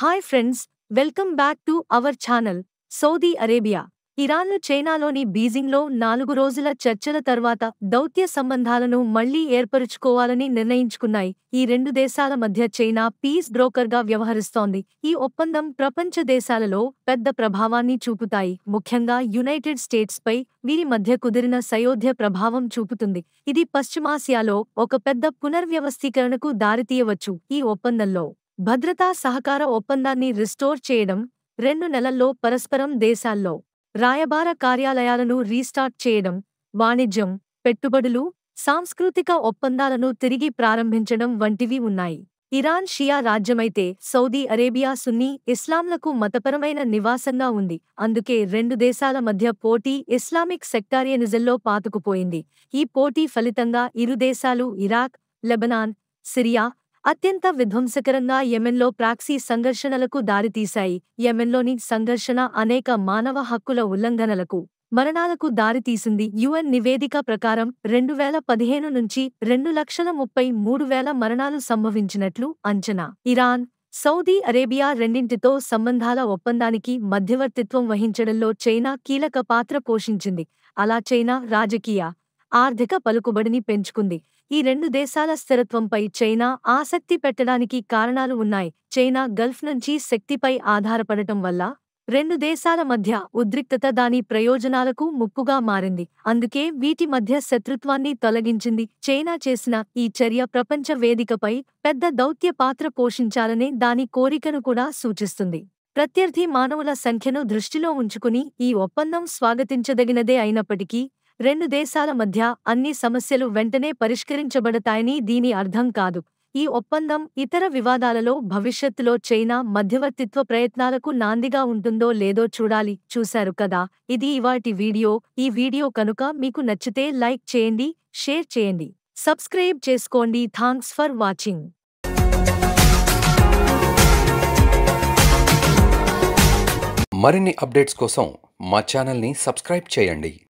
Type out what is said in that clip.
hi friends welcome back to our channel Saudi Arabia Iran చైనాలోని బీజింగ్లో నాలుగు రోజుల చర్చల తర్వాత దౌత్య సంబంధాలను మళ్లీ ఏర్పరుచుకోవాలని నిర్ణయించుకున్నాయి ఈ రెండు దేశాల మధ్య చైనా పీస్ బ్రోకర్గా వ్యవహరిస్తోంది ఈ ఒప్పందం ప్రపంచ దేశాలలో పెద్ద ప్రభావాన్ని చూపుతాయి ముఖ్యంగా యునైటెడ్ స్టేట్స్పై వీరి మధ్య కుదిరిన సయోధ్య ప్రభావం చూపుతుంది ఇది పశ్చిమాసియాలో ఒక పెద్ద పునర్వ్యవస్థీకరణకు దారితీయవచ్చు ఈ ఒప్పందంలో భద్రతా సహకార ఒప్పందాన్ని రిస్టోర్ చేయడం రెండు నెలల్లో పరస్పరం దేశాల్లో రాయబార కార్యాలయాలను రీస్టార్ట్ చేయడం వాణిజ్యం పెట్టుబడులు సాంస్కృతిక ఒప్పందాలను తిరిగి ప్రారంభించడం వంటివి ఉన్నాయి ఇరాన్ షియా రాజ్యమైతే సౌదీ అరేబియా సున్నీ ఇస్లాంలకు మతపరమైన నివాసంగా ఉంది అందుకే రెండు దేశాల మధ్య పోటీ ఇస్లామిక్ సెక్టారియనిజంలో పాతుకుపోయింది ఈ పోటీ ఫలితంగా ఇరు దేశాలు ఇరాక్ లెబనాన్ సిరియా అత్యంత విధ్వంసకరంగా యెమెన్లో ప్రాక్సీ సంఘర్షణలకు దారితీశాయి యెమెన్లోని సంఘర్షణ అనేక మానవ హక్కుల ఉల్లంఘనలకు మరణాలకు దారితీసింది యుఎన్ నివేదిక ప్రకారం రెండు వేల పదిహేను నుంచి రెండు లక్షల ముప్పై మూడు వేల మరణాలు సంభవించినట్లు అంచనా ఇరాన్ సౌదీ అరేబియా రెండింటితో సంబంధాల ఒప్పందానికి మధ్యవర్తిత్వం వహించడంలో చైనా కీలక పాత్ర పోషించింది అలా చైనా రాజకీయ ఆర్థిక పలుకుబడిని పెంచుకుంది ఈ రెండు దేశాల స్థిరత్వంపై చైనా ఆసక్తి పెట్టడానికి కారణాలు ఉన్నాయి చైనా గల్ఫ్ నుంచి శక్తిపై ఆధారపడటం వల్ల రెండు దేశాల మధ్య ఉద్రిక్తత దాని ప్రయోజనాలకు ముప్పుగా మారింది అందుకే వీటి మధ్య శత్రుత్వాన్ని తొలగించింది చైనా చేసిన ఈ చర్య ప్రపంచ వేదికపై పెద్ద దౌత్య పాత్ర పోషించాలనే దాని కోరికను కూడా సూచిస్తుంది ప్రత్యర్థి మానవుల సంఖ్యను దృష్టిలో ఉంచుకుని ఈ ఒప్పందం స్వాగతించదగినదే అయినప్పటికీ రెండు దేశాల మధ్య అన్ని సమస్యలు వెంటనే పరిష్కరించబడతాయని దీని అర్థం కాదు ఈ ఒప్పందం ఇతర వివాదాలలో భవిష్యత్తులో చైనా మధ్యవర్తిత్వ ప్రయత్నాలకు నాందిగా ఉంటుందో లేదో చూడాలి చూశారు కదా ఇది ఇవాటి వీడియో ఈ వీడియో కనుక మీకు నచ్చితే లైక్ చేయండి షేర్ చేయండి సబ్స్క్రైబ్ చేసుకోండి థాంక్స్ ఫర్ వాచింగ్ మరిన్ని అప్డేట్స్ కోసం మా సబ్స్క్రైబ్ చేయండి